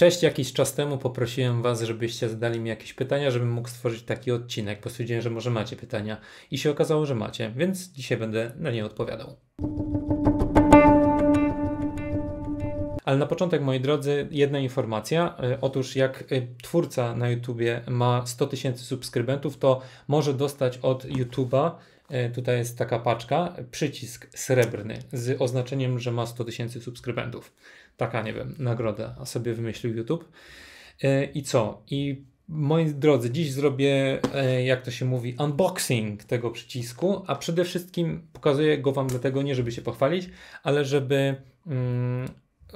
Cześć, jakiś czas temu poprosiłem Was, żebyście zadali mi jakieś pytania, żebym mógł stworzyć taki odcinek, bo stwierdziłem, że może macie pytania i się okazało, że macie, więc dzisiaj będę na nie odpowiadał. Ale na początek, moi drodzy, jedna informacja. E, otóż, jak e, twórca na YouTubie ma 100 tysięcy subskrybentów, to może dostać od YouTube'a e, Tutaj jest taka paczka, przycisk srebrny z oznaczeniem, że ma 100 tysięcy subskrybentów taka, nie wiem, nagroda a sobie wymyślił YouTube. E, I co? I moi drodzy, dziś zrobię, e, jak to się mówi, unboxing tego przycisku, a przede wszystkim pokazuję go Wam dlatego nie, żeby się pochwalić, ale żeby mm,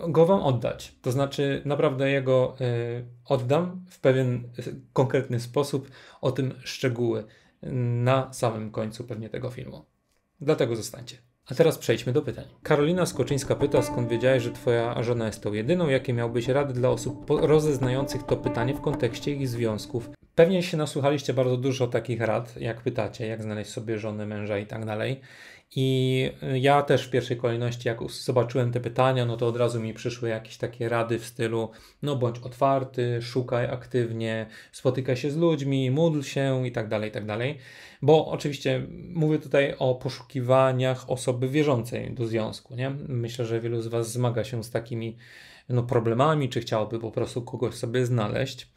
go Wam oddać. To znaczy, naprawdę jego ja e, oddam w pewien konkretny sposób, o tym szczegóły na samym końcu pewnie tego filmu. Dlatego zostańcie. A teraz przejdźmy do pytań. Karolina Skoczyńska pyta, skąd wiedziałeś, że twoja żona jest tą jedyną, jakie miałbyś rady dla osób rozeznających to pytanie w kontekście ich związków. Pewnie się nasłuchaliście bardzo dużo takich rad, jak pytacie, jak znaleźć sobie żonę, męża i tak dalej. I y, ja też w pierwszej kolejności, jak zobaczyłem te pytania, no to od razu mi przyszły jakieś takie rady w stylu: no bądź otwarty, szukaj aktywnie, spotykaj się z ludźmi, módl się i tak dalej, i tak dalej. Bo oczywiście mówię tutaj o poszukiwaniach osoby wierzącej do związku, nie? Myślę, że wielu z Was zmaga się z takimi no, problemami, czy chciałoby po prostu kogoś sobie znaleźć.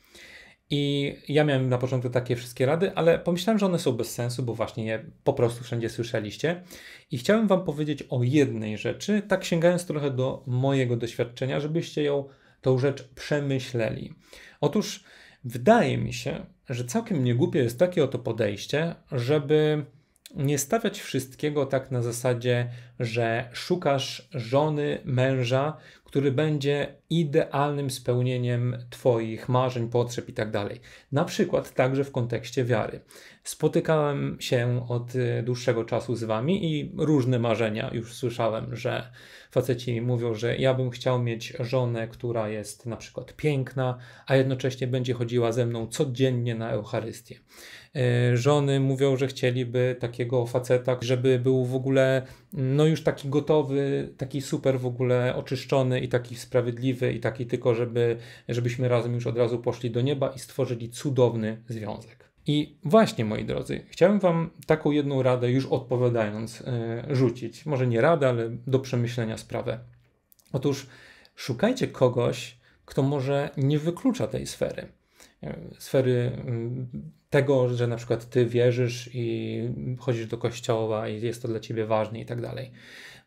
I ja miałem na początku takie wszystkie rady, ale pomyślałem, że one są bez sensu, bo właśnie je po prostu wszędzie słyszeliście. I chciałem Wam powiedzieć o jednej rzeczy, tak sięgając trochę do mojego doświadczenia, żebyście ją, tą rzecz przemyśleli. Otóż wydaje mi się, że całkiem niegłupie jest takie oto podejście, żeby nie stawiać wszystkiego tak na zasadzie, że szukasz żony, męża, który będzie idealnym spełnieniem Twoich marzeń, potrzeb itd. Tak na przykład także w kontekście wiary. Spotykałem się od y, dłuższego czasu z Wami i różne marzenia już słyszałem, że faceci mówią, że ja bym chciał mieć żonę, która jest na przykład piękna, a jednocześnie będzie chodziła ze mną codziennie na Eucharystię. E, żony mówią, że chcieliby takiego faceta, żeby był w ogóle no już taki gotowy, taki super w ogóle oczyszczony i taki sprawiedliwy i taki tylko, żeby, żebyśmy razem już od razu poszli do nieba i stworzyli cudowny związek. I właśnie, moi drodzy, chciałem Wam taką jedną radę, już odpowiadając, e, rzucić. Może nie radę, ale do przemyślenia sprawę. Otóż szukajcie kogoś, kto może nie wyklucza tej sfery e, sfery mm, tego, że na przykład ty wierzysz i chodzisz do kościoła i jest to dla ciebie ważne i tak dalej.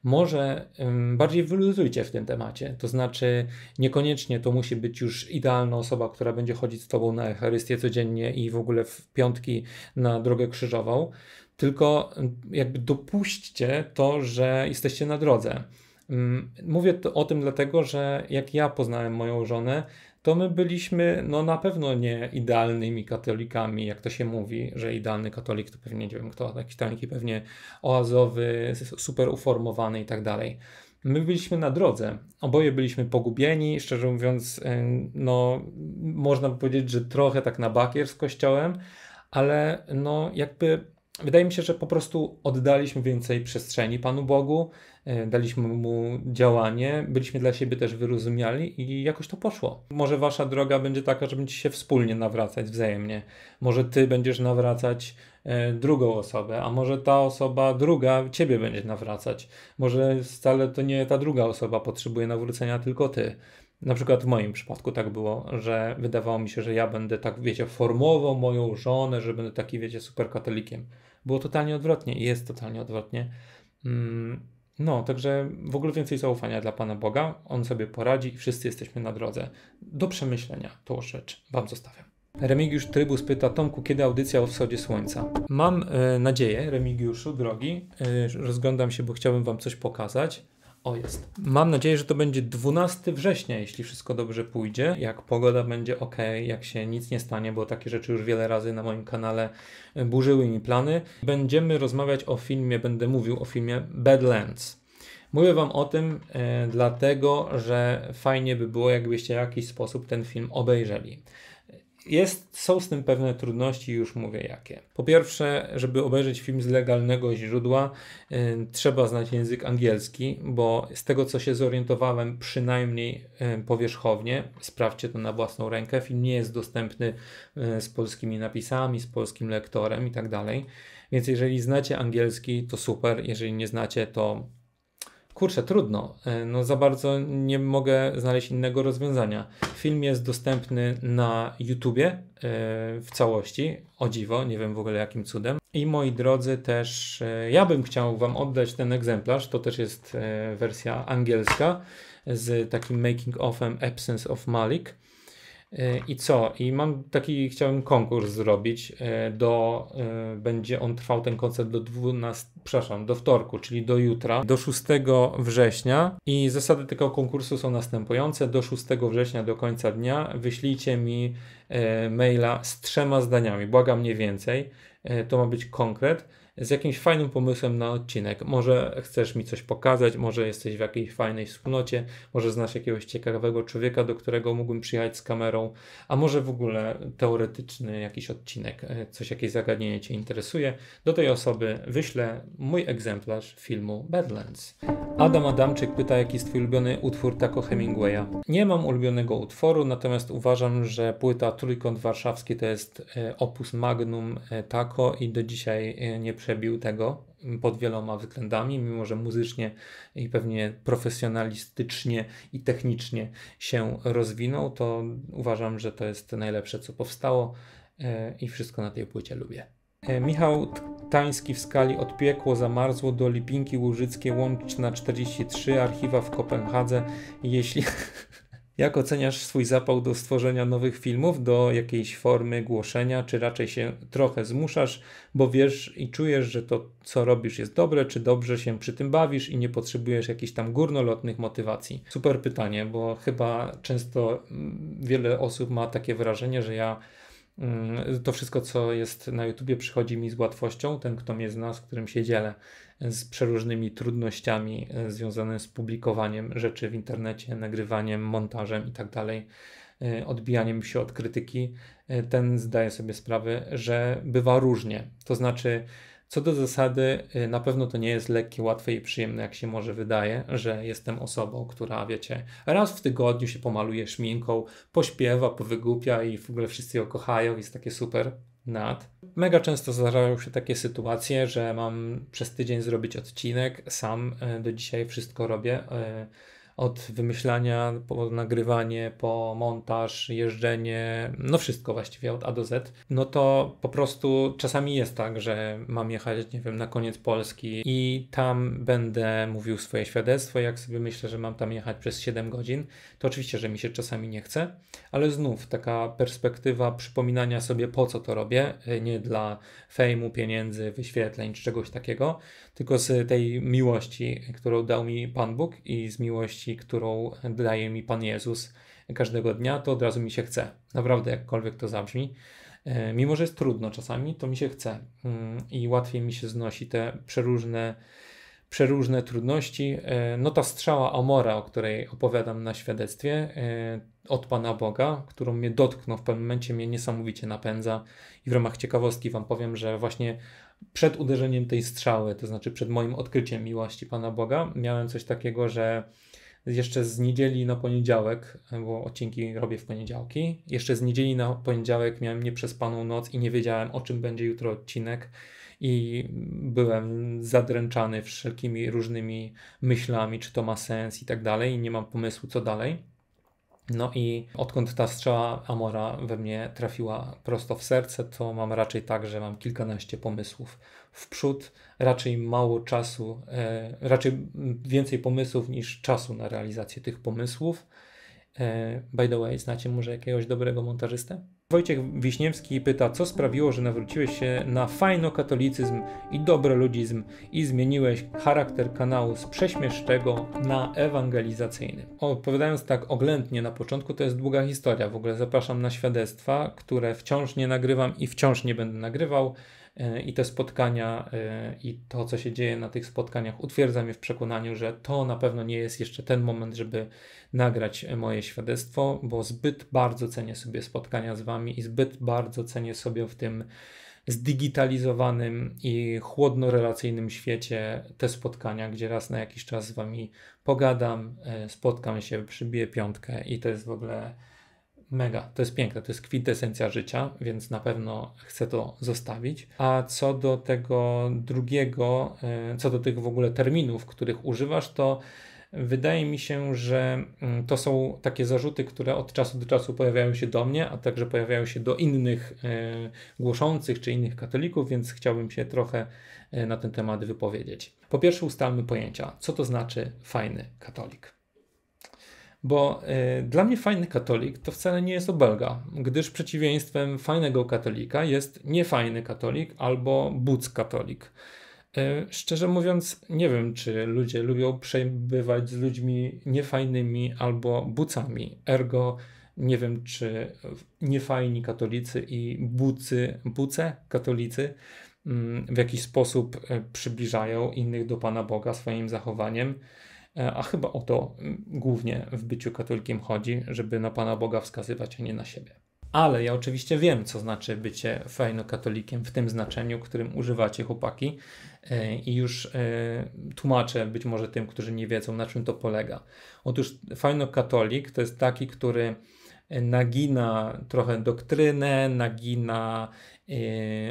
Może um, bardziej wyluzujcie w tym temacie, to znaczy niekoniecznie to musi być już idealna osoba, która będzie chodzić z tobą na Eucharystię codziennie i w ogóle w piątki na drogę krzyżową, tylko jakby dopuśćcie to, że jesteście na drodze. Mm, mówię to, o tym dlatego, że jak ja poznałem moją żonę, to my byliśmy no na pewno nie idealnymi katolikami, jak to się mówi, że idealny katolik to pewnie, nie wiem kto, jakiś taki pewnie oazowy, super uformowany i tak dalej. My byliśmy na drodze, oboje byliśmy pogubieni, szczerze mówiąc, y, no można powiedzieć, że trochę tak na bakier z kościołem, ale no jakby wydaje mi się, że po prostu oddaliśmy więcej przestrzeni Panu Bogu, E, daliśmy mu działanie, byliśmy dla siebie też wyrozumiali i jakoś to poszło. Może wasza droga będzie taka, że będziecie się wspólnie nawracać wzajemnie. Może ty będziesz nawracać e, drugą osobę, a może ta osoba druga ciebie będzie nawracać. Może wcale to nie ta druga osoba potrzebuje nawrócenia, tylko ty. Na przykład w moim przypadku tak było, że wydawało mi się, że ja będę tak, wiecie, formował moją żonę, że będę taki, wiecie, super katolikiem. Było totalnie odwrotnie i jest totalnie odwrotnie. Mm, no, także w ogóle więcej zaufania dla Pana Boga. On sobie poradzi i wszyscy jesteśmy na drodze. Do przemyślenia tą rzecz Wam zostawiam. Remigiusz Trybus pyta Tomku, kiedy audycja o wschodzie słońca? Mam y, nadzieję, Remigiuszu, drogi, y, rozglądam się, bo chciałbym Wam coś pokazać. O jest. Mam nadzieję, że to będzie 12 września, jeśli wszystko dobrze pójdzie. Jak pogoda będzie ok, jak się nic nie stanie, bo takie rzeczy już wiele razy na moim kanale e, burzyły mi plany. Będziemy rozmawiać o filmie, będę mówił o filmie Badlands. Mówię Wam o tym e, dlatego, że fajnie by było, jakbyście w jakiś sposób ten film obejrzeli. Jest, są z tym pewne trudności, już mówię jakie. Po pierwsze, żeby obejrzeć film z legalnego źródła, y, trzeba znać język angielski, bo z tego co się zorientowałem, przynajmniej y, powierzchownie, sprawdźcie to na własną rękę, film nie jest dostępny y, z polskimi napisami, z polskim lektorem i tak dalej. Więc jeżeli znacie angielski, to super, jeżeli nie znacie, to kurczę, trudno. E, no za bardzo nie mogę znaleźć innego rozwiązania. Film jest dostępny na YouTubie e, w całości. O dziwo, nie wiem w ogóle jakim cudem. I moi drodzy, też e, ja bym chciał Wam oddać ten egzemplarz. To też jest wersja angielska z takim making ofem Absence of Malik. E, I co? I mam taki, chciałem konkurs zrobić. E, do, e, będzie on trwał ten koncert do 12, przepraszam, do wtorku, czyli do jutra, do 6 września. I zasady tego konkursu są następujące. Do 6 września, do końca dnia, wyślijcie mi maila z trzema zdaniami. Błagam nie więcej. To ma być konkret z jakimś fajnym pomysłem na odcinek. Może chcesz mi coś pokazać, może jesteś w jakiejś fajnej wspólnocie, może znasz jakiegoś ciekawego człowieka, do którego mógłbym przyjechać z kamerą, a może w ogóle teoretyczny jakiś odcinek, e, coś, jakieś zagadnienie Cię interesuje. Do tej osoby wyślę mój egzemplarz filmu Badlands. Adam Adamczyk pyta, jaki jest Twój ulubiony utwór Taco Hemingwaya. Nie mam ulubionego utworu, natomiast uważam, że płyta Trójkąt Warszawski to jest e, opus magnum e, Taco i do dzisiaj nie przy przebił tego mm, pod wieloma względami, mimo że muzycznie i pewnie profesjonalistycznie i technicznie się rozwinął, to uważam, że to jest najlepsze, co powstało e, i wszystko na tej płycie lubię. E, Michał Tański w skali od Piekło Zamarzło do Lipinki Łużyckie łączna na 43 archiwa w Kopenhadze. Jeśli Jak oceniasz swój zapał do stworzenia nowych filmów, do jakiejś formy głoszenia, czy raczej się trochę zmuszasz, bo wiesz i czujesz, że to, co robisz, jest dobre, czy dobrze się przy tym bawisz i nie potrzebujesz jakichś tam górnolotnych motywacji? Super pytanie, bo chyba często mm, wiele osób ma takie wrażenie, że ja mm, to wszystko, co jest na YouTubie, przychodzi mi z łatwością. Ten, kto mnie zna, z którym się dzielę z przeróżnymi trudnościami e, związanymi z publikowaniem rzeczy w internecie, nagrywaniem, montażem itd., tak e, odbijaniem się od krytyki, e, ten zdaje sobie sprawę, że bywa różnie. To znaczy, co do zasady, na pewno to nie jest lekkie, łatwe i przyjemne, jak się może wydaje, że jestem osobą, która, wiecie, raz w tygodniu się pomaluje szminką, pośpiewa, powygłupia i w ogóle wszyscy ją kochają, jest takie super nad. Mega często zdarzają się takie sytuacje, że mam przez tydzień zrobić odcinek, sam e, do dzisiaj wszystko robię. E, od wymyślania, po nagrywanie, po montaż, jeżdżenie, no wszystko właściwie od A do Z, no to po prostu czasami jest tak, że mam jechać, nie wiem, na koniec Polski i tam będę mówił swoje świadectwo. Jak sobie myślę, że mam tam jechać przez 7 godzin, to oczywiście, że mi się czasami nie chce, ale znów taka perspektywa przypominania sobie, po co to robię, e, nie dla fejmu, pieniędzy, wyświetleń czy czegoś takiego, tylko z tej miłości, którą dał mi Pan Bóg i z miłości, którą daje mi Pan Jezus każdego dnia, to od razu mi się chce. Naprawdę, jakkolwiek to zabrzmi. E, mimo, że jest trudno czasami, to mi się chce mm, i łatwiej mi się znosi te przeróżne, przeróżne trudności. E, no ta strzała Amora, o której opowiadam na świadectwie e, od Pana Boga, którą mnie dotknął w pewnym momencie, mnie niesamowicie napędza. I w ramach ciekawostki Wam powiem, że właśnie przed uderzeniem tej strzały, to znaczy przed moim odkryciem miłości Pana Boga, miałem coś takiego, że jeszcze z niedzieli na poniedziałek, bo odcinki robię w poniedziałki, jeszcze z niedzieli na poniedziałek miałem nieprzespaną noc i nie wiedziałem o czym będzie jutro odcinek i byłem zadręczany wszelkimi różnymi myślami, czy to ma sens i tak dalej i nie mam pomysłu co dalej. No i odkąd ta strzała Amora we mnie trafiła prosto w serce, to mam raczej tak, że mam kilkanaście pomysłów w przód, raczej mało czasu, e, raczej więcej pomysłów niż czasu na realizację tych pomysłów. E, by the way, znacie może jakiegoś dobrego montażystę? Wojciech Wiśniewski pyta, co sprawiło, że nawróciłeś się na fajno-katolicyzm i dobroludzizm i zmieniłeś charakter kanału z prześmieszczego na ewangelizacyjny? Odpowiadając tak oględnie na początku, to jest długa historia. W ogóle zapraszam na świadectwa, które wciąż nie nagrywam i wciąż nie będę nagrywał. Y, i te spotkania y, i to, co się dzieje na tych spotkaniach, utwierdza mnie w przekonaniu, że to na pewno nie jest jeszcze ten moment, żeby nagrać moje świadectwo, bo zbyt bardzo cenię sobie spotkania z Wami i zbyt bardzo cenię sobie w tym zdigitalizowanym i chłodno-relacyjnym świecie te spotkania, gdzie raz na jakiś czas z Wami pogadam, y, spotkam się, przybiję piątkę i to jest w ogóle Mega, to jest piękne, to jest kwintesencja życia, więc na pewno chcę to zostawić. A co do tego drugiego, e, co do tych w ogóle terminów, których używasz, to wydaje mi się, że mm, to są takie zarzuty, które od czasu do czasu pojawiają się do mnie, a także pojawiają się do innych e, głoszących czy innych katolików, więc chciałbym się trochę e, na ten temat wypowiedzieć. Po pierwsze, ustalmy pojęcia, co to znaczy fajny katolik. Bo y, dla mnie fajny katolik to wcale nie jest obelga, gdyż przeciwieństwem fajnego katolika jest niefajny katolik albo buc katolik. Y, szczerze mówiąc, nie wiem, czy ludzie lubią przebywać z ludźmi niefajnymi albo bucami. Ergo, nie wiem, czy niefajni katolicy i bucy, buce katolicy mm, w jakiś sposób y, przybliżają innych do Pana Boga swoim zachowaniem. E, a chyba o to mm, głównie w byciu katolikiem chodzi, żeby na Pana Boga wskazywać, a nie na siebie. Ale ja oczywiście wiem, co znaczy bycie fajno-katolikiem w tym znaczeniu, którym używacie chłopaki, e, i już e, tłumaczę być może tym, którzy nie wiedzą, na czym to polega. Otóż fajno-katolik to jest taki, który nagina trochę doktrynę, nagina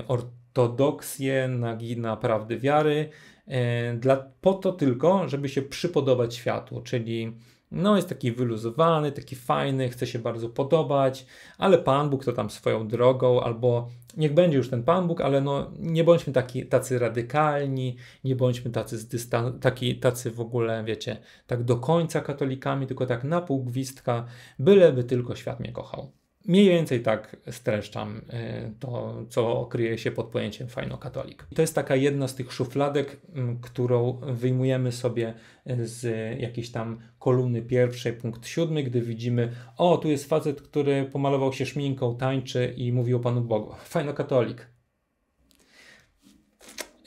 ortodoksję, nagina prawdy wiary, E, dla, po to tylko, żeby się przypodobać światu, czyli no jest taki wyluzowany, taki fajny, chce się bardzo podobać, ale Pan Bóg to tam swoją drogą, albo niech będzie już ten Pan Bóg, ale no nie bądźmy taki, tacy radykalni, nie bądźmy tacy, dystan, taki, tacy w ogóle, wiecie, tak do końca katolikami, tylko tak na pół gwizdka, byleby tylko świat mnie kochał. Mniej więcej tak streszczam y, to, co kryje się pod pojęciem fajno katolik. To jest taka jedna z tych szufladek, mm, którą wyjmujemy sobie y, z jakiejś tam kolumny pierwszej, punkt siódmy, gdy widzimy, o, tu jest facet, który pomalował się szminką, tańczy i mówi o Panu Bogu. Fajno katolik.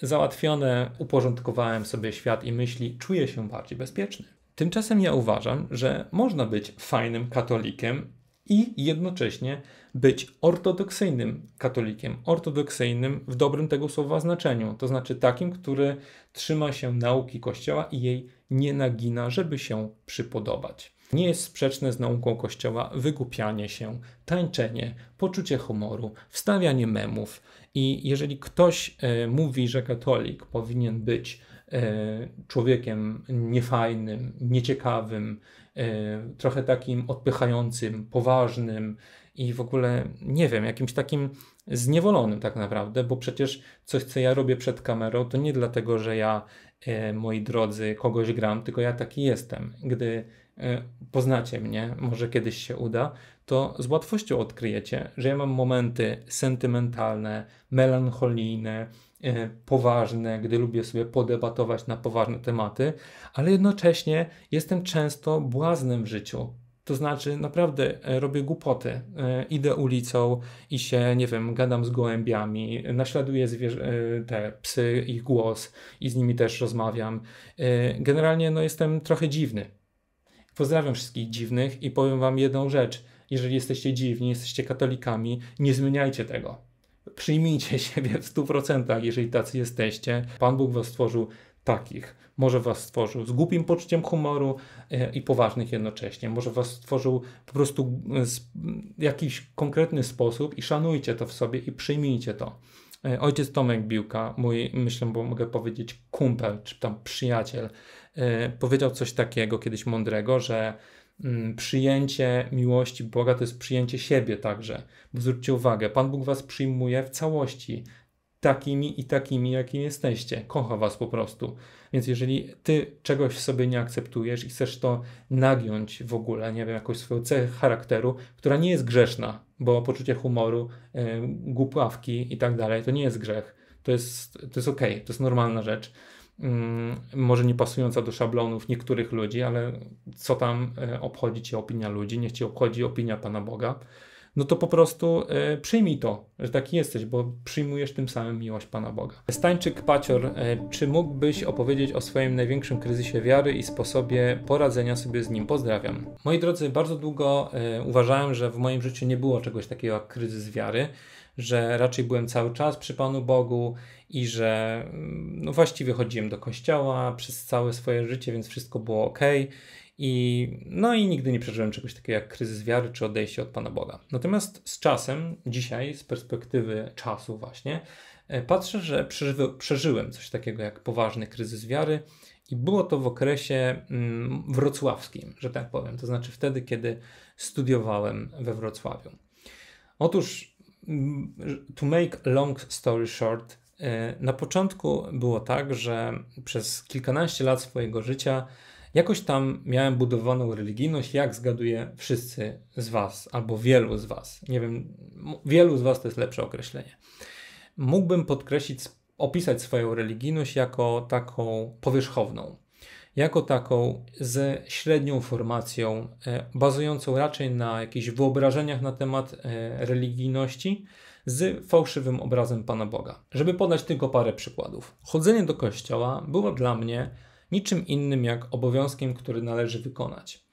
Załatwione, uporządkowałem sobie świat i myśli, czuję się bardziej bezpieczny. Tymczasem ja uważam, że można być fajnym katolikiem i jednocześnie być ortodoksyjnym katolikiem. Ortodoksyjnym w dobrym tego słowa znaczeniu, to znaczy takim, który trzyma się nauki Kościoła i jej nie nagina, żeby się przypodobać. Nie jest sprzeczne z nauką Kościoła wykupianie się, tańczenie, poczucie humoru, wstawianie memów. I jeżeli ktoś y, mówi, że katolik powinien być e, człowiekiem niefajnym, nieciekawym, E, trochę takim odpychającym, poważnym i w ogóle, nie wiem, jakimś takim zniewolonym tak naprawdę, bo przecież coś, co ja robię przed kamerą, to nie dlatego, że ja, e, moi drodzy, kogoś gram, tylko ja taki jestem. Gdy e, poznacie mnie, może kiedyś się uda, to z łatwością odkryjecie, że ja mam momenty sentymentalne, melancholijne, E, poważne, gdy lubię sobie podebatować na poważne tematy, ale jednocześnie jestem często błaznem w życiu. To znaczy, naprawdę e, robię głupoty. E, idę ulicą i się, nie wiem, gadam z gołębiami, naśladuję te psy, ich głos i z nimi też rozmawiam. Generalnie, no, jestem trochę dziwny. Pozdrawiam wszystkich dziwnych i powiem Wam jedną rzecz. Jeżeli jesteście dziwni, jesteście katolikami, nie zmieniajcie tego Przyjmijcie siebie w 100%, jeżeli tacy jesteście. Pan Bóg was stworzył takich. Może was stworzył z głupim poczuciem humoru e, i poważnych jednocześnie. Może was stworzył po prostu e, w jakiś konkretny sposób i szanujcie to w sobie i przyjmijcie to. E, ojciec Tomek Biłka, mój, myślę, bo mogę powiedzieć kumpel, czy tam przyjaciel, powiedział coś takiego kiedyś mądrego, że Mm, przyjęcie miłości Boga to jest przyjęcie siebie także. Bo zwróćcie uwagę, Pan Bóg was przyjmuje w całości, takimi i takimi, jakimi jesteście. Kocha was po prostu. Więc jeżeli ty czegoś w sobie nie akceptujesz i chcesz to nagiąć w ogóle, nie wiem, jakąś swoją cechę charakteru, która nie jest grzeszna, bo poczucie humoru, yy, głupawki i tak dalej, to nie jest grzech. To jest, to jest OK, to jest normalna rzecz. Mm, może nie pasująca do szablonów niektórych ludzi, ale co tam e, obchodzi cię opinia ludzi, niech cię obchodzi opinia Pana Boga, no to po prostu e, przyjmij to, że taki jesteś, bo przyjmujesz tym samym miłość Pana Boga. Stańczyk Pacior, e, czy mógłbyś opowiedzieć o swoim największym kryzysie wiary i sposobie poradzenia sobie z nim? Pozdrawiam. Moi drodzy, bardzo długo uważałem, że w moim życiu nie było czegoś takiego jak kryzys wiary, że raczej byłem cały czas przy Panu Bogu i że mm, no właściwie chodziłem do kościoła przez całe swoje życie, więc wszystko było ok. I, no i nigdy nie przeżyłem czegoś takiego jak kryzys wiary czy odejście od Pana Boga. Natomiast z czasem, dzisiaj, z perspektywy czasu, właśnie, e, patrzę, że przeżywy, przeżyłem coś takiego jak poważny kryzys wiary. I było to w okresie mm, wrocławskim, że tak powiem, to znaczy wtedy, kiedy studiowałem we Wrocławiu. Otóż, mm, to make long story short, E, na początku było tak, że przez kilkanaście lat swojego życia jakoś tam miałem budowaną religijność, jak zgaduję wszyscy z Was, albo wielu z Was. Nie wiem, wielu z Was to jest lepsze określenie. Mógłbym podkreślić, opisać swoją religijność jako taką powierzchowną, jako taką z średnią formacją, e, bazującą raczej na jakichś wyobrażeniach na temat e, religijności z fałszywym obrazem Pana Boga. Żeby podać tylko parę przykładów. Chodzenie do kościoła było dla mnie niczym innym jak obowiązkiem, który należy wykonać.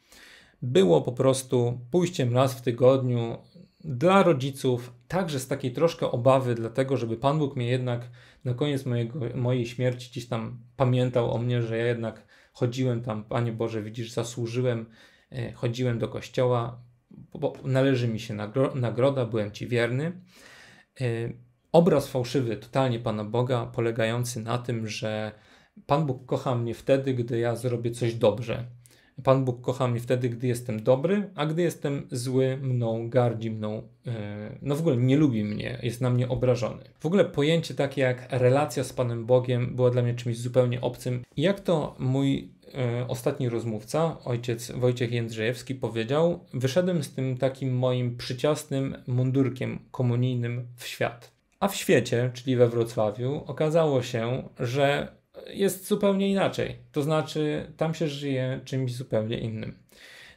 Było po prostu pójściem raz w tygodniu dla rodziców, także z takiej troszkę obawy, dlatego żeby Pan Bóg mnie jednak na koniec mojego, mojej śmierci gdzieś tam pamiętał o mnie, że ja jednak chodziłem tam, Panie Boże, widzisz, zasłużyłem, e, chodziłem do kościoła, należy mi się nagro, nagroda, byłem Ci wierny. Y, obraz fałszywy totalnie Pana Boga, polegający na tym, że Pan Bóg kocha mnie wtedy, gdy ja zrobię coś dobrze. Pan Bóg kocha mnie wtedy, gdy jestem dobry, a gdy jestem zły, mną gardzi, mną, y, no w ogóle nie lubi mnie, jest na mnie obrażony. W ogóle pojęcie takie jak relacja z Panem Bogiem była dla mnie czymś zupełnie obcym. jak to mój E, ostatni rozmówca, ojciec Wojciech Jędrzejewski, powiedział: Wyszedłem z tym takim moim przyciasnym mundurkiem komunijnym w świat. A w świecie, czyli we Wrocławiu, okazało się, że jest zupełnie inaczej. To znaczy, tam się żyje czymś zupełnie innym.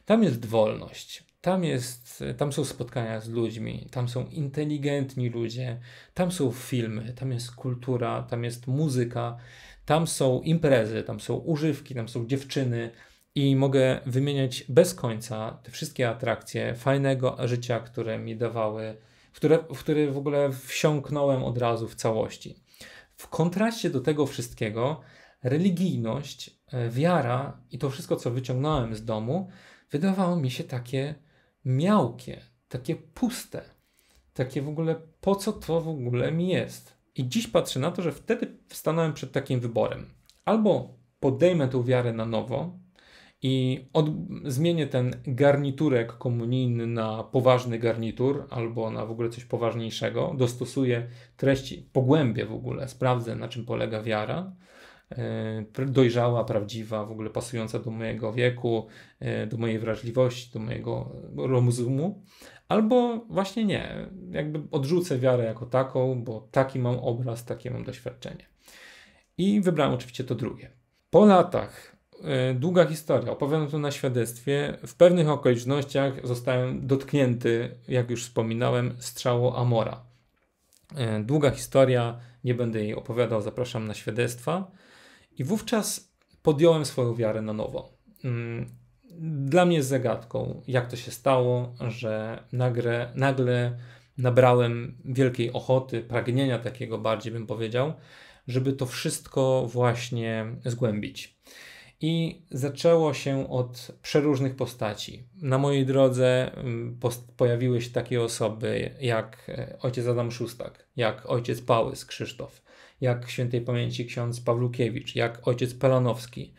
Tam jest wolność. Tam, jest, tam są spotkania z ludźmi, tam są inteligentni ludzie, tam są filmy, tam jest kultura, tam jest muzyka, tam są imprezy, tam są używki, tam są dziewczyny i mogę wymieniać bez końca te wszystkie atrakcje fajnego życia, które mi dawały, które, w które w ogóle wsiąknąłem od razu w całości. W kontraście do tego wszystkiego, religijność, e, wiara i to wszystko, co wyciągnąłem z domu, wydawało mi się takie miałkie, takie puste, takie w ogóle po co to w ogóle mi jest. I dziś patrzę na to, że wtedy stanąłem przed takim wyborem. Albo podejmę tę wiarę na nowo i od, zmienię ten garniturek komunijny na poważny garnitur albo na w ogóle coś poważniejszego, dostosuję treści, pogłębię w ogóle, sprawdzę na czym polega wiara. Yy, dojrzała, prawdziwa, w ogóle pasująca do mojego wieku, yy, do mojej wrażliwości, do mojego rozumu albo właśnie nie, jakby odrzucę wiarę jako taką, bo taki mam obraz, takie mam doświadczenie. I wybrałem oczywiście to drugie. Po latach, yy, długa historia, opowiadam to na świadectwie, w pewnych okolicznościach zostałem dotknięty, jak już wspominałem, strzałą Amora. Yy, długa historia, nie będę jej opowiadał, zapraszam na świadectwa. I wówczas podjąłem swoją wiarę na nowo. Yy dla mnie jest zagadką, jak to się stało, że nagle, nagle nabrałem wielkiej ochoty, pragnienia takiego bardziej bym powiedział, żeby to wszystko właśnie zgłębić. I zaczęło się od przeróżnych postaci. Na mojej drodze mm, pojawiły się takie osoby jak e, ojciec Adam Szustak, jak ojciec Pałys Krzysztof, jak świętej pamięci ksiądz Pawlukiewicz, jak ojciec Pelanowski,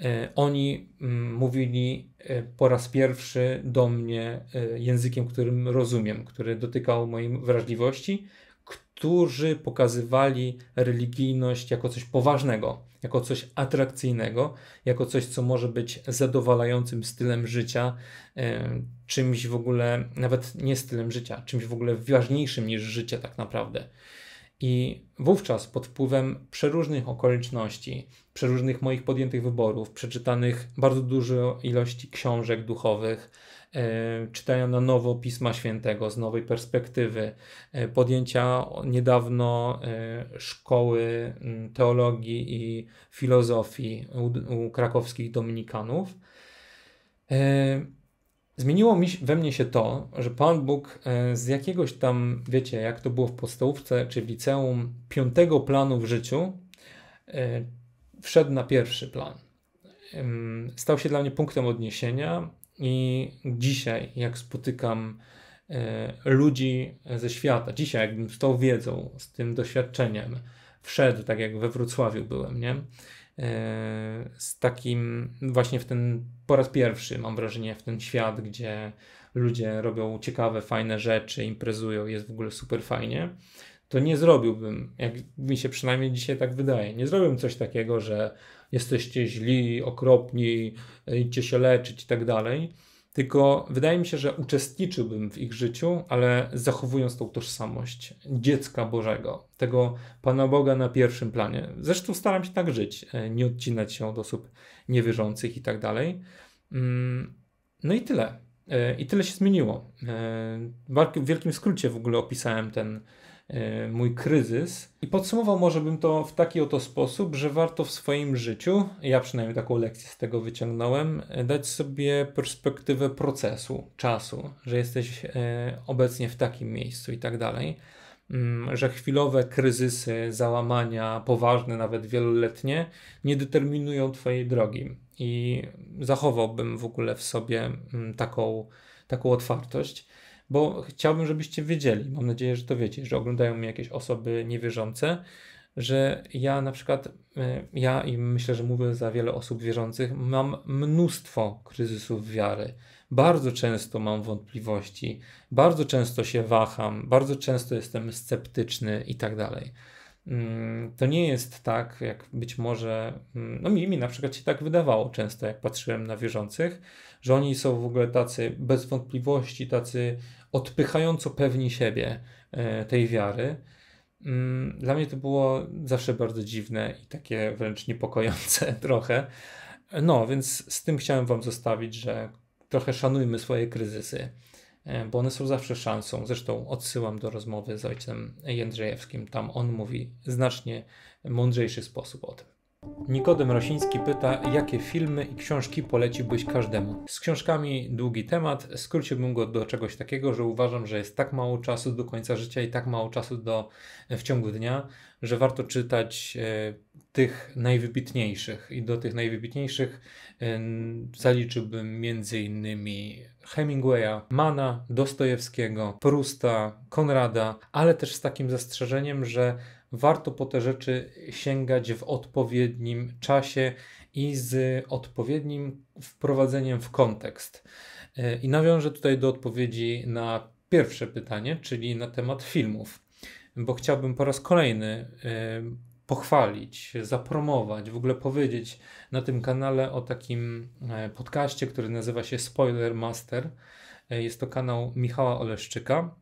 E, oni mm, mówili e, po raz pierwszy do mnie e, językiem, którym rozumiem, który dotykał mojej wrażliwości, którzy pokazywali religijność jako coś poważnego, jako coś atrakcyjnego, jako coś, co może być zadowalającym stylem życia, czymś w ogóle, nawet nie stylem życia, czymś w ogóle ważniejszym niż życie tak naprawdę. I wówczas pod wpływem przeróżnych okoliczności, przeróżnych moich podjętych wyborów, przeczytanych bardzo dużo ilości książek duchowych, e, czytania na nowo Pisma Świętego z nowej perspektywy, e, podjęcia niedawno e, szkoły teologii i filozofii u, u krakowskich dominikanów. Zmieniło mi, we mnie się to, że Pan Bóg e, z jakiegoś tam, wiecie, jak to było w podstawówce czy w liceum, piątego planu w życiu, e, wszedł na pierwszy plan. Stał się dla mnie punktem odniesienia i dzisiaj, jak spotykam e, ludzi ze świata, dzisiaj, jakbym z tą wiedzą, z tym doświadczeniem wszedł, tak jak we Wrocławiu byłem, nie? E, z takim właśnie w ten po raz pierwszy mam wrażenie w ten świat, gdzie ludzie robią ciekawe, fajne rzeczy, imprezują, jest w ogóle super fajnie, to nie zrobiłbym, jak mi się przynajmniej dzisiaj tak wydaje, nie zrobiłbym coś takiego, że jesteście źli, okropni, e, idźcie się leczyć i tak dalej tylko wydaje mi się, że uczestniczyłbym w ich życiu, ale zachowując tą tożsamość dziecka Bożego, tego Pana Boga na pierwszym planie. Zresztą staram się tak żyć, e, nie odcinać się od osób niewierzących i tak dalej. Mm, no i tyle. E, I tyle się zmieniło. E, w wielkim skrócie w ogóle opisałem ten E, mój kryzys. I podsumował może bym to w taki oto sposób, że warto w swoim życiu, ja przynajmniej taką lekcję z tego wyciągnąłem, e, dać sobie perspektywę procesu, czasu, że jesteś e, obecnie w takim miejscu i tak dalej. Mm, że chwilowe kryzysy, załamania, poważne, nawet wieloletnie, nie determinują Twojej drogi. I zachowałbym w ogóle w sobie mm, taką, taką otwartość bo chciałbym, żebyście wiedzieli, mam nadzieję, że to wiecie, że oglądają mnie jakieś osoby niewierzące, że ja na przykład, e, ja i myślę, że mówię za wiele osób wierzących, mam mnóstwo kryzysów wiary. Bardzo często mam wątpliwości, bardzo często się waham, bardzo często jestem sceptyczny i tak dalej. Mm, to nie jest tak, jak być może, mm, no mi, mi na przykład się tak wydawało często, jak patrzyłem na wierzących, że oni są w ogóle tacy bez wątpliwości, tacy odpychająco pewni siebie e, tej wiary. Mm, dla mnie to było zawsze bardzo dziwne i takie wręcz niepokojące trochę. No, więc z tym chciałem Wam zostawić, że trochę szanujmy swoje kryzysy, e, bo one są zawsze szansą. Zresztą odsyłam do rozmowy z ojcem Jędrzejewskim. Tam on mówi znacznie mądrzejszy sposób o tym. Nikodem Rosiński pyta, jakie filmy i książki poleciłbyś każdemu. Z książkami długi temat, skróciłbym go do czegoś takiego, że uważam, że jest tak mało czasu do końca życia i tak mało czasu do, e, w ciągu dnia, że warto czytać e, tych najwybitniejszych. I do tych najwybitniejszych Zaliczyłbym m.in. Hemingwaya, Mana, Dostojewskiego, Prusta, Konrada, ale też z takim zastrzeżeniem, że warto po te rzeczy sięgać w odpowiednim czasie i z odpowiednim wprowadzeniem w kontekst. I nawiążę tutaj do odpowiedzi na pierwsze pytanie, czyli na temat filmów, bo chciałbym po raz kolejny pochwalić, zapromować, w ogóle powiedzieć na tym kanale o takim e, podcaście, który nazywa się Spoiler Master. E, jest to kanał Michała Oleszczyka,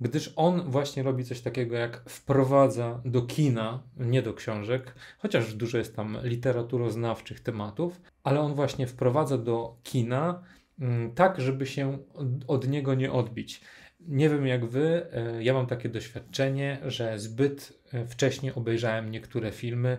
gdyż on właśnie robi coś takiego jak wprowadza do kina, nie do książek, chociaż dużo jest tam literaturoznawczych tematów, ale on właśnie wprowadza do kina mm, tak, żeby się od niego nie odbić. Nie wiem jak wy, e, ja mam takie doświadczenie, że zbyt e, wcześnie obejrzałem niektóre filmy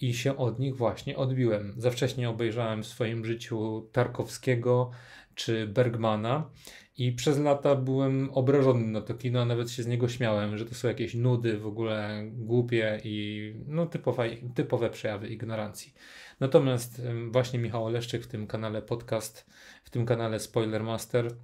i się od nich właśnie odbiłem. Za wcześnie obejrzałem w swoim życiu Tarkowskiego czy Bergmana i przez lata byłem obrażony na to kino, a nawet się z niego śmiałem, że to są jakieś nudy w ogóle głupie i no, typowe, typowe przejawy ignorancji. Natomiast właśnie Michał Leszczyk w tym kanale podcast, w tym kanale Spoilermaster Master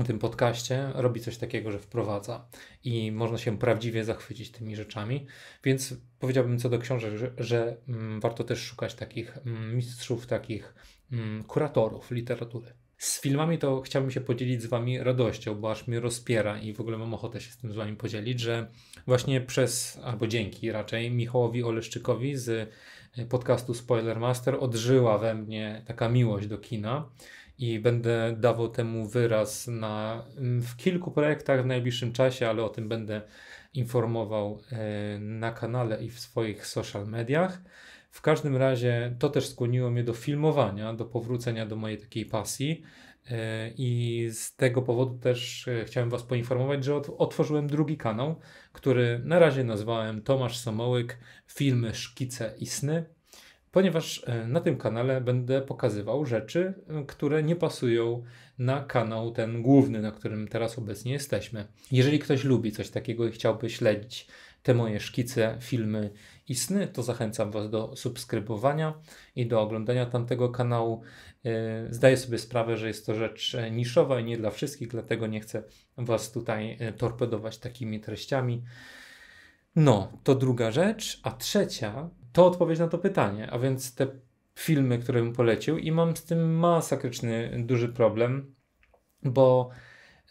o tym podcaście robi coś takiego, że wprowadza i można się prawdziwie zachwycić tymi rzeczami. Więc powiedziałbym co do książek, że, że mm, warto też szukać takich mm, mistrzów, takich mm, kuratorów literatury. Z filmami to chciałbym się podzielić z Wami radością, bo aż mnie rozpiera i w ogóle mam ochotę się z tym z Wami podzielić, że właśnie przez, albo dzięki raczej, Michałowi Oleszczykowi z podcastu Spoiler Master odżyła we mnie taka miłość do kina i będę dawał temu wyraz na, mm, w kilku projektach w najbliższym czasie, ale o tym będę informował e, na kanale i w swoich social mediach. W każdym razie to też skłoniło mnie do filmowania, do powrócenia do mojej takiej pasji. E, I z tego powodu też e, chciałem Was poinformować, że otworzyłem drugi kanał, który na razie nazwałem Tomasz Samołyk Filmy, Szkice i Sny ponieważ e, na tym kanale będę pokazywał rzeczy, e, które nie pasują na kanał ten główny, na którym teraz obecnie jesteśmy. Jeżeli ktoś lubi coś takiego i chciałby śledzić te moje szkice, filmy i sny, to zachęcam Was do subskrybowania i do oglądania tamtego kanału. E, zdaję sobie sprawę, że jest to rzecz niszowa i nie dla wszystkich, dlatego nie chcę Was tutaj torpedować takimi treściami. No, to druga rzecz, a trzecia to odpowiedź na to pytanie, a więc te filmy, które bym polecił i mam z tym masakryczny duży problem, bo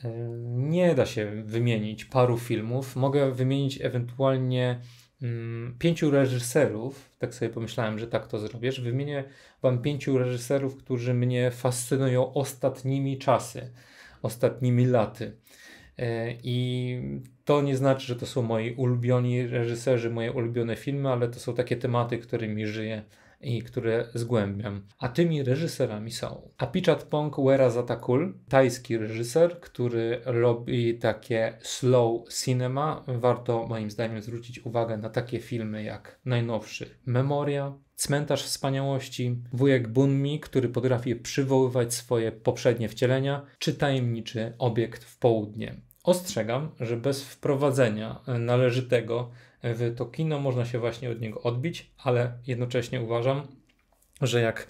e, nie da się wymienić paru filmów. Mogę wymienić ewentualnie mm, pięciu reżyserów. Tak sobie pomyślałem, że tak to zrobisz. Wymienię Wam pięciu reżyserów, którzy mnie fascynują ostatnimi czasy, ostatnimi laty. E, I to nie znaczy, że to są moi ulubioni reżyserzy, moje ulubione filmy, ale to są takie tematy, którymi żyję i które zgłębiam. A tymi reżyserami są Apichat Pong Wera Zatakul, tajski reżyser, który robi takie slow cinema. Warto moim zdaniem zwrócić uwagę na takie filmy jak najnowszy Memoria, Cmentarz Wspaniałości, Wujek Bunmi, który potrafi przywoływać swoje poprzednie wcielenia, czy Tajemniczy Obiekt w Południe. Ostrzegam, że bez wprowadzenia należytego w to kino można się właśnie od niego odbić, ale jednocześnie uważam, że jak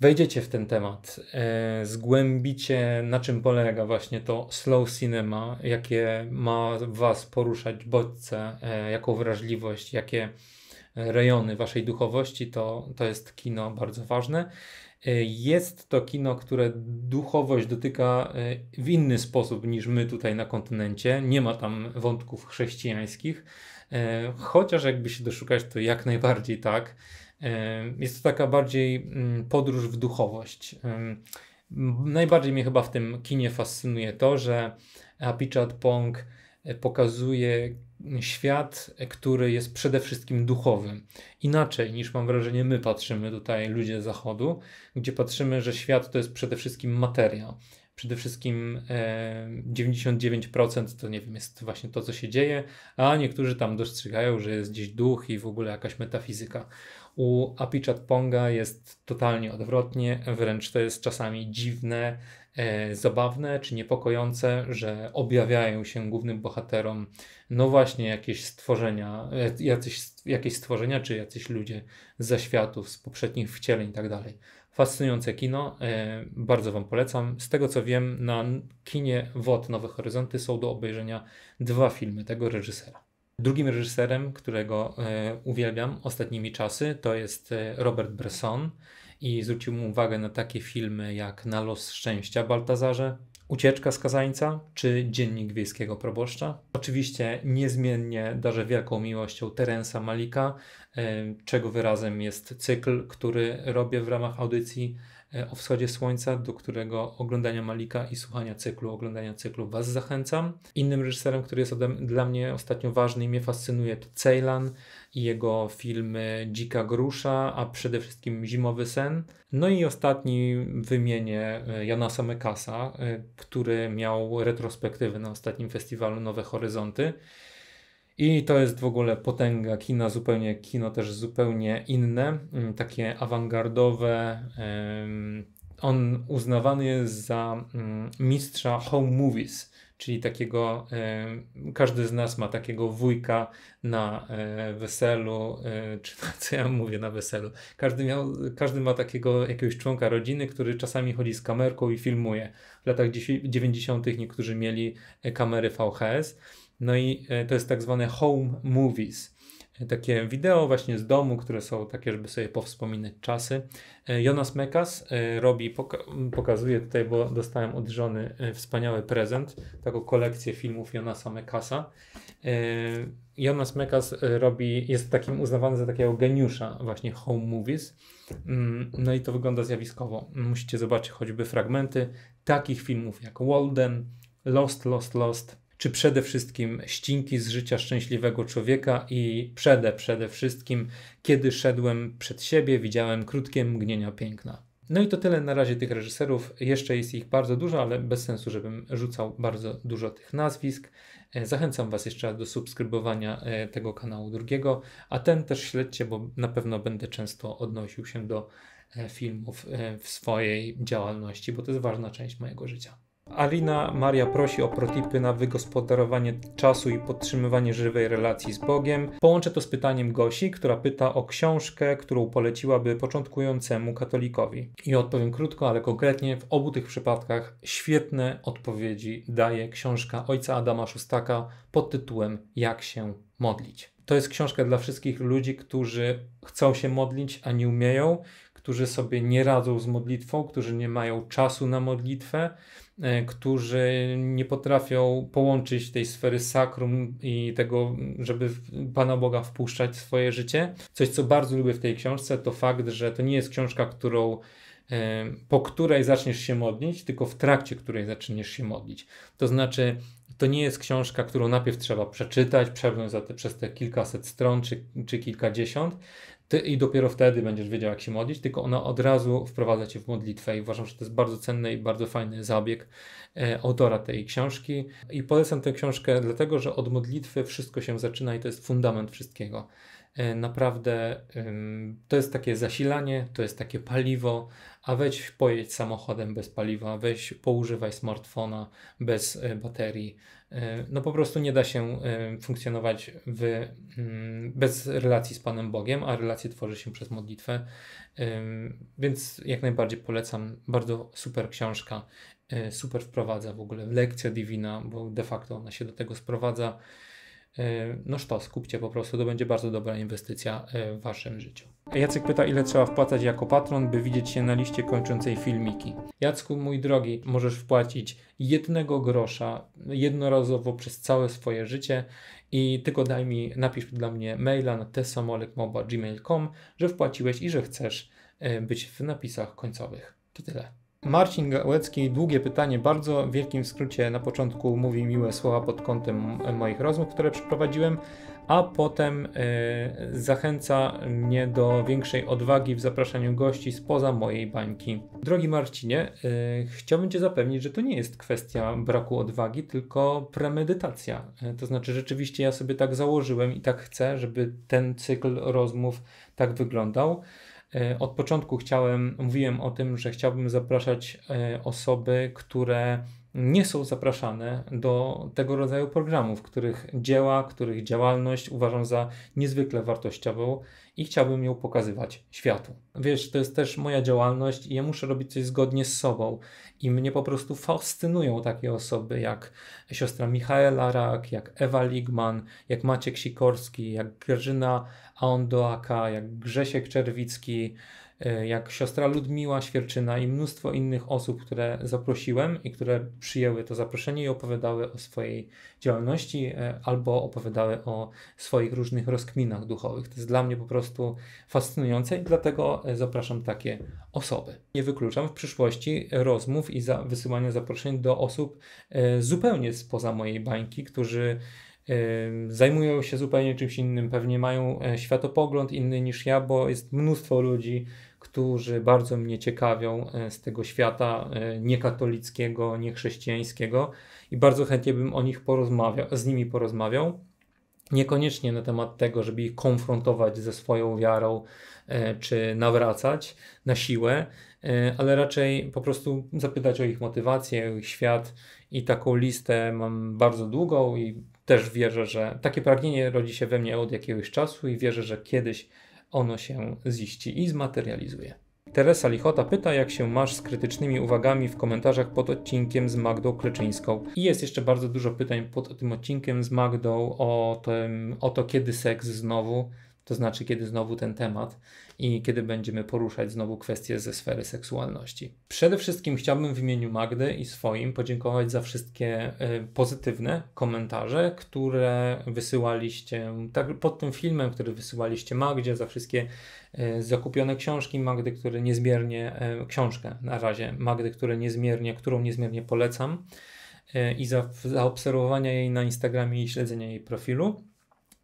wejdziecie w ten temat, e, zgłębicie na czym polega właśnie to slow cinema, jakie ma was poruszać bodźce, e, jaką wrażliwość, jakie rejony waszej duchowości, to, to jest kino bardzo ważne E, jest to kino, które duchowość dotyka e, w inny sposób niż my tutaj na kontynencie. Nie ma tam wątków chrześcijańskich, e, chociaż jakby się doszukać, to jak najbardziej tak. Jest to taka bardziej mm, podróż w duchowość. Najbardziej mnie chyba w tym kinie fascynuje to, że Apichat Pong pokazuje świat, który jest przede wszystkim duchowy. Inaczej niż mam wrażenie my patrzymy tutaj, ludzie z Zachodu, gdzie patrzymy, że świat to jest przede wszystkim materia. Przede wszystkim e, 99% to nie wiem, jest właśnie to, co się dzieje, a niektórzy tam dostrzegają, że jest gdzieś duch i w ogóle jakaś metafizyka. U Apichat Ponga jest totalnie odwrotnie, wręcz to jest czasami dziwne, E, zabawne czy niepokojące, że objawiają się głównym bohaterom no właśnie jakieś stworzenia, e, jacyś, jakieś stworzenia czy jacyś ludzie z zaświatów, z poprzednich wcieleń i tak dalej. Fascynujące kino, e, bardzo Wam polecam. Z tego co wiem, na kinie WOT Nowe Horyzonty są do obejrzenia dwa filmy tego reżysera. Drugim reżyserem, którego uwielbiam ostatnimi czasy, to jest Robert Bresson i zwrócił mu uwagę na takie filmy jak Na los szczęścia Baltazarze, Ucieczka z kazańca czy Dziennik wiejskiego proboszcza. Oczywiście niezmiennie darzę wielką miłością Terensa Malika, e, czego wyrazem jest cykl, który robię w ramach audycji e, o wschodzie słońca, do którego oglądania Malika i słuchania cyklu, oglądania cyklu Was zachęcam. Innym reżyserem, który jest ode, dla mnie ostatnio ważny i mnie fascynuje to Ceylan, i jego filmy Dzika Grusza, a przede wszystkim Zimowy Sen. No i ostatni wymienię e, Jana Samekasa, e, który miał retrospektywy na ostatnim festiwalu Nowe Horyzonty. I to jest w ogóle potęga kina, zupełnie kino też zupełnie inne, mm, takie awangardowe. On uznawany jest za mm, mistrza home movies czyli takiego, każdy z nas ma takiego wujka na e, weselu, e, czy na co ja mówię na weselu. Każdy, miał, każdy ma takiego jakiegoś członka rodziny, który czasami chodzi z kamerką i filmuje. W latach 90. niektórzy mieli e, kamery VHS. No i to jest tak zwane home movies takie wideo właśnie z domu, które są takie, żeby sobie powspominać czasy. E, Jonas Mekas e, robi, poka pokazuje tutaj, bo dostałem od żony e, wspaniały prezent, taką kolekcję filmów Jonasa Mekasa. Jonas Mekas robi, jest takim uznawany za takiego geniusza właśnie home movies. Mm, no i to wygląda zjawiskowo. Musicie zobaczyć choćby fragmenty takich filmów jak Walden, Lost, Lost, Lost, czy przede wszystkim ścinki z życia szczęśliwego człowieka i przede, przede wszystkim, kiedy szedłem przed siebie, widziałem krótkie mgnienia piękna. No i to tyle na razie tych reżyserów. Jeszcze jest ich bardzo dużo, ale bez sensu, żebym rzucał bardzo dużo tych nazwisk. E, zachęcam Was jeszcze do subskrybowania e, tego kanału drugiego, a ten też śledźcie, bo na pewno będę często odnosił się do e, filmów w swojej działalności, bo to jest ważna część mojego życia. Alina Maria prosi o protipy na wygospodarowanie czasu i podtrzymywanie żywej relacji z Bogiem. Połączę to z pytaniem Gosi, która pyta o książkę, którą poleciłaby początkującemu katolikowi. I odpowiem krótko, ale konkretnie w obu tych przypadkach świetne odpowiedzi daje książka ojca Adama Szustaka pod tytułem Jak się modlić. To jest książka dla wszystkich ludzi, którzy chcą się modlić, a nie umieją, którzy sobie nie radzą z modlitwą, którzy nie mają czasu na modlitwę, e, którzy nie potrafią połączyć tej sfery sakrum i tego, żeby Pana Boga wpuszczać w swoje życie. Coś, co bardzo lubię w tej książce, to fakt, że to nie jest książka, którą e, po której zaczniesz się modlić, tylko w trakcie której zaczniesz się modlić. To znaczy, to nie jest książka, którą najpierw trzeba przeczytać, przebrnąć te, przez te kilkaset stron czy, czy kilkadziesiąt, ty i dopiero wtedy będziesz wiedział, jak się modlić, tylko ona od razu wprowadza cię w modlitwę i uważam, że to jest bardzo cenny i bardzo fajny zabieg e, autora tej książki. I polecam tę książkę dlatego, że od modlitwy wszystko się zaczyna i to jest fundament wszystkiego. E, naprawdę to jest takie zasilanie, to jest takie paliwo, a weź pojedź samochodem bez paliwa, weź poużywaj smartfona bez e, baterii, E, no po prostu nie da się e, funkcjonować w, mm, bez relacji z Panem Bogiem, a relacje tworzy się przez modlitwę. E, więc jak najbardziej polecam. Bardzo super książka, super wprowadza w ogóle lekcja divina, bo de facto ona się do tego sprowadza. E, no to kupcie po prostu, to będzie bardzo dobra inwestycja e, w Waszym życiu. Jacek pyta, ile trzeba wpłacać jako patron, by widzieć się na liście kończącej filmiki. Jacku, mój drogi, możesz wpłacić jednego grosza jednorazowo przez całe swoje życie i tylko daj mi, napisz dla mnie maila na tesamolekmoba.gmail.com, że wpłaciłeś i że chcesz e, być w napisach końcowych. To tyle. Marcin Gałecki, długie pytanie, bardzo w wielkim skrócie. Na początku mówi miłe słowa pod kątem moich rozmów, które przeprowadziłem, a potem e, zachęca mnie do większej odwagi w zapraszaniu gości spoza mojej bańki. Drogi Marcinie, yy, chciałbym Cię zapewnić, że to nie jest kwestia braku odwagi, tylko premedytacja. E, to znaczy, rzeczywiście ja sobie tak założyłem i tak chcę, żeby ten cykl rozmów tak wyglądał. E, od początku chciałem, mówiłem o tym, że chciałbym zapraszać e, osoby, które nie są zapraszane do tego rodzaju programów, których dzieła, których działalność uważam za niezwykle wartościową i chciałbym ją pokazywać światu. Wiesz, to jest też moja działalność i ja muszę robić coś zgodnie z sobą. I mnie po prostu fascynują takie osoby jak siostra Michaela Rak, jak Ewa Ligman, jak Maciek Sikorski, jak Grażyna Aondoaka, jak Grzesiek Czerwicki, E, jak siostra Ludmiła Świerczyna i mnóstwo innych osób, które zaprosiłem i które przyjęły to zaproszenie i opowiadały o swojej działalności e, albo opowiadały o swoich różnych rozkminach duchowych. To jest dla mnie po prostu fascynujące i dlatego e, zapraszam takie osoby. Nie wykluczam w przyszłości rozmów i za wysyłania zaproszeń do osób zupełnie spoza mojej bańki, którzy zajmują się zupełnie czymś innym, pewnie mają światopogląd inny niż ja, bo jest mnóstwo ludzi, którzy bardzo mnie ciekawią e, z tego świata e, niekatolickiego, niechrześcijańskiego i bardzo chętnie bym o nich porozmawiał, z nimi porozmawiał. Niekoniecznie na temat tego, żeby ich konfrontować ze swoją wiarą e, czy nawracać na siłę, ale raczej po prostu zapytać o ich motywację, o ich świat i taką listę mam bardzo długą i też wierzę, że takie pragnienie rodzi się we mnie od jakiegoś czasu i wierzę, że kiedyś ono się ziści i zmaterializuje. Teresa Lichota pyta, jak się masz z krytycznymi uwagami w komentarzach pod odcinkiem z Magdą Kleczyńską. I jest jeszcze bardzo dużo pytań pod tym odcinkiem z Magdą o, tym, o to, kiedy seks znowu to znaczy kiedy znowu ten temat i kiedy będziemy poruszać znowu kwestie ze sfery seksualności. Przede wszystkim chciałbym w imieniu Magdy i swoim podziękować za wszystkie e, pozytywne komentarze, które wysyłaliście tak, pod tym filmem, który wysyłaliście Magdzie, za wszystkie e, zakupione książki Magdy, które niezmiernie, e, książkę na razie Magdy, które niezmiernie, którą niezmiernie polecam i za zaobserwowania jej na Instagramie i śledzenia jej profilu.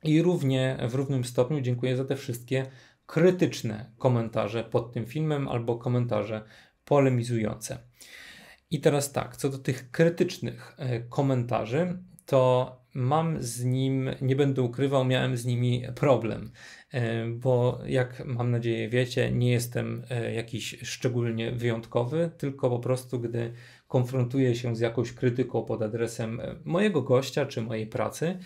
I równie, w równym stopniu dziękuję za te wszystkie krytyczne komentarze pod tym filmem albo komentarze polemizujące. I teraz tak, co do tych krytycznych e, komentarzy, to mam z nim, nie będę ukrywał, miałem z nimi problem, e, bo jak mam nadzieję wiecie, nie jestem e, jakiś szczególnie wyjątkowy, tylko po prostu gdy konfrontuję się z jakąś krytyką pod adresem mojego gościa czy mojej pracy,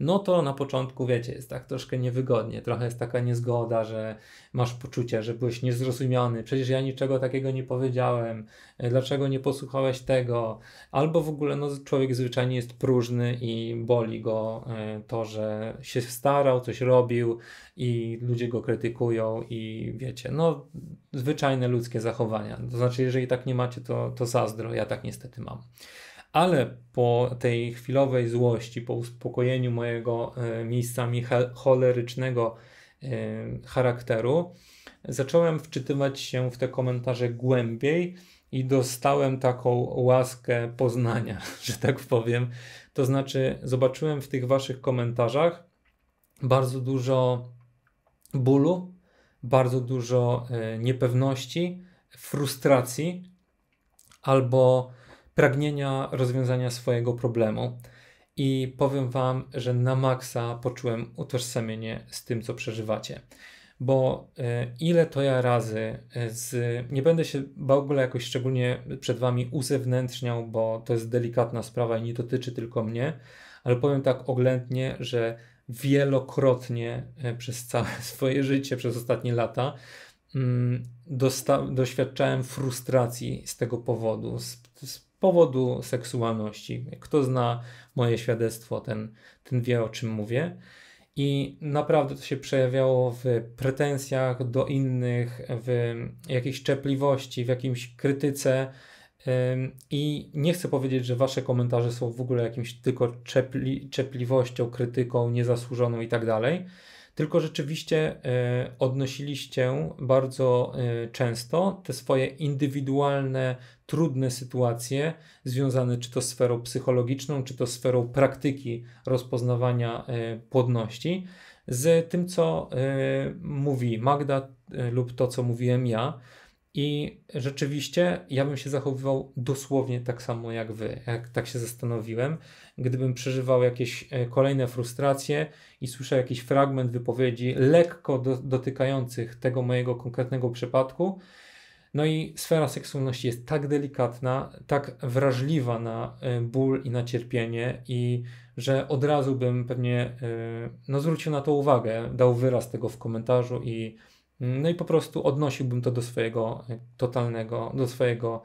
no to na początku, wiecie, jest tak troszkę niewygodnie, trochę jest taka niezgoda, że masz poczucie, że byłeś niezrozumiany, przecież ja niczego takiego nie powiedziałem, e, dlaczego nie posłuchałeś tego, albo w ogóle no, człowiek zwyczajnie jest próżny i boli go e, to, że się starał, coś robił i ludzie go krytykują i wiecie, no zwyczajne ludzkie zachowania. To znaczy, jeżeli tak nie macie, to, to zazdro, ja tak niestety mam ale po tej chwilowej złości, po uspokojeniu mojego e, miejscami cholerycznego e, charakteru, zacząłem wczytywać się w te komentarze głębiej i dostałem taką łaskę poznania, że tak powiem. To znaczy, zobaczyłem w tych waszych komentarzach bardzo dużo bólu, bardzo dużo e, niepewności, frustracji albo pragnienia rozwiązania swojego problemu. I powiem Wam, że na maksa poczułem utożsamienie z tym, co przeżywacie. Bo e, ile to ja razy e, z. Nie będę się w ogóle jakoś szczególnie przed Wami uzewnętrzniał, bo to jest delikatna sprawa i nie dotyczy tylko mnie, ale powiem tak oględnie, że wielokrotnie e, przez całe swoje życie, przez ostatnie lata, mm, doświadczałem frustracji z tego powodu, z, z powodu seksualności. Kto zna moje świadectwo, ten, ten wie o czym mówię. I naprawdę to się przejawiało w pretensjach do innych, w jakiejś czepliwości, w jakiejś krytyce. I nie chcę powiedzieć, że wasze komentarze są w ogóle jakimś tylko czepli, czepliwością, krytyką niezasłużoną i tak dalej tylko rzeczywiście e, odnosiliście bardzo e, często te swoje indywidualne, trudne sytuacje, związane czy to sferą psychologiczną, czy to sferą praktyki rozpoznawania e, płodności, z tym, co mówi Magda lub to, co mówiłem ja i rzeczywiście ja bym się zachowywał dosłownie tak samo jak wy, jak tak się zastanowiłem. Gdybym przeżywał jakieś e, kolejne frustracje i słyszał jakiś fragment wypowiedzi lekko do, dotykających tego mojego konkretnego przypadku, no i sfera seksualności jest tak delikatna, tak wrażliwa na e, ból i na cierpienie, i że od razu bym pewnie e, no, zwrócił na to uwagę, dał wyraz tego w komentarzu i no i po prostu odnosiłbym to do swojego e, totalnego, do swojego,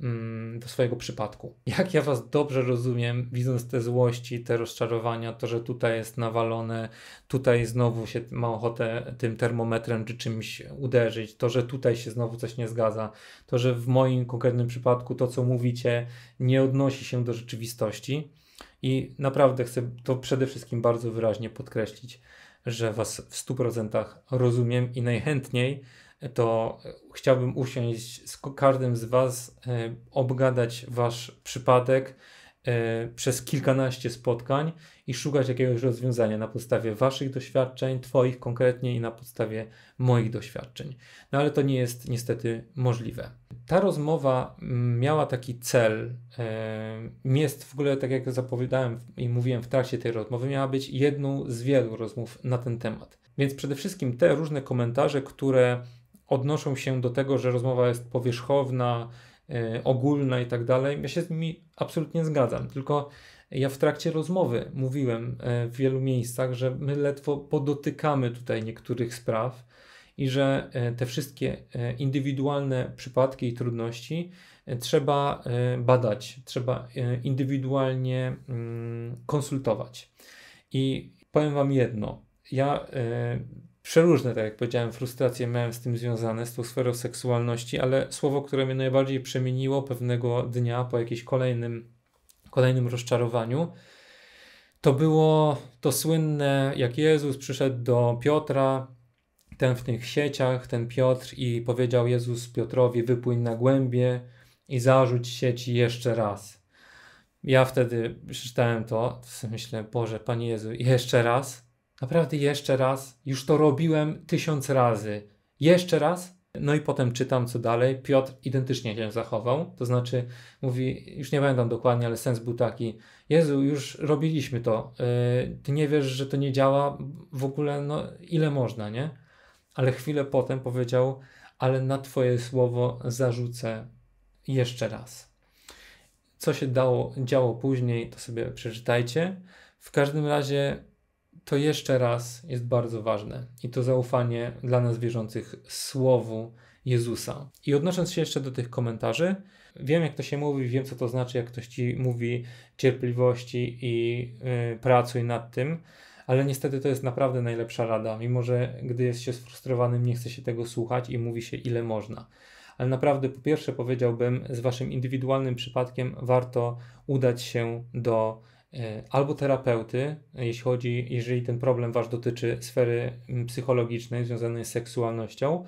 mm, do swojego przypadku. Jak ja Was dobrze rozumiem, widząc te złości, te rozczarowania, to, że tutaj jest nawalone, tutaj znowu się ma ochotę tym termometrem czy czymś uderzyć, to, że tutaj się znowu coś nie zgadza, to, że w moim konkretnym przypadku to, co mówicie, nie odnosi się do rzeczywistości. I naprawdę chcę to przede wszystkim bardzo wyraźnie podkreślić że Was w 100% rozumiem i najchętniej to chciałbym usiąść z każdym z Was, e, obgadać Wasz przypadek e, przez kilkanaście spotkań i szukać jakiegoś rozwiązania na podstawie Waszych doświadczeń, Twoich konkretnie i na podstawie moich doświadczeń. No ale to nie jest niestety możliwe. Ta rozmowa mm, miała taki cel, jest w ogóle, tak jak zapowiadałem i mówiłem w trakcie tej rozmowy, miała być jedną z wielu rozmów na ten temat. Więc przede wszystkim te różne komentarze, które odnoszą się do tego, że rozmowa jest powierzchowna, e, ogólna i tak dalej, ja się z nimi absolutnie zgadzam. Tylko ja w trakcie rozmowy mówiłem e, w wielu miejscach, że my ledwo podotykamy tutaj niektórych spraw i że e, te wszystkie e, indywidualne przypadki i trudności trzeba badać, trzeba indywidualnie mm, konsultować. I powiem Wam jedno. Ja przeróżne, tak jak powiedziałem, frustracje miałem z tym związane, z tą sferą seksualności, ale słowo, które mnie najbardziej przemieniło pewnego dnia po jakimś kolejnym kolejnym rozczarowaniu, to było to słynne, jak Jezus przyszedł do Piotra, ten w tych sieciach, ten Piotr i powiedział Jezus Piotrowi: Wypłyń na głębie i zarzuć sieci jeszcze raz. Ja wtedy przeczytałem to, myślę, Boże, Panie Jezu, jeszcze raz? Naprawdę jeszcze raz? Już to robiłem tysiąc razy. Jeszcze raz? No i potem czytam, co dalej. Piotr identycznie się zachował, to znaczy mówi, już nie pamiętam dokładnie, ale sens był taki, Jezu, już robiliśmy to, yy, ty nie wiesz, że to nie działa w ogóle, no ile można, nie? Ale chwilę potem powiedział, ale na twoje słowo zarzucę jeszcze raz. Co się dało, działo później, to sobie przeczytajcie. W każdym razie to jeszcze raz jest bardzo ważne i to zaufanie dla nas wierzących Słowu Jezusa. I odnosząc się jeszcze do tych komentarzy, wiem jak to się mówi, wiem co to znaczy, jak ktoś ci mówi cierpliwości i yy, pracuj nad tym, ale niestety to jest naprawdę najlepsza rada, mimo że gdy jest się sfrustrowanym, nie chce się tego słuchać i mówi się ile można. Ale naprawdę, po pierwsze, powiedziałbym, z waszym indywidualnym przypadkiem warto udać się do E, albo terapeuty, e, jeśli chodzi, jeżeli ten problem wasz dotyczy sfery psychologicznej związanej z seksualnością,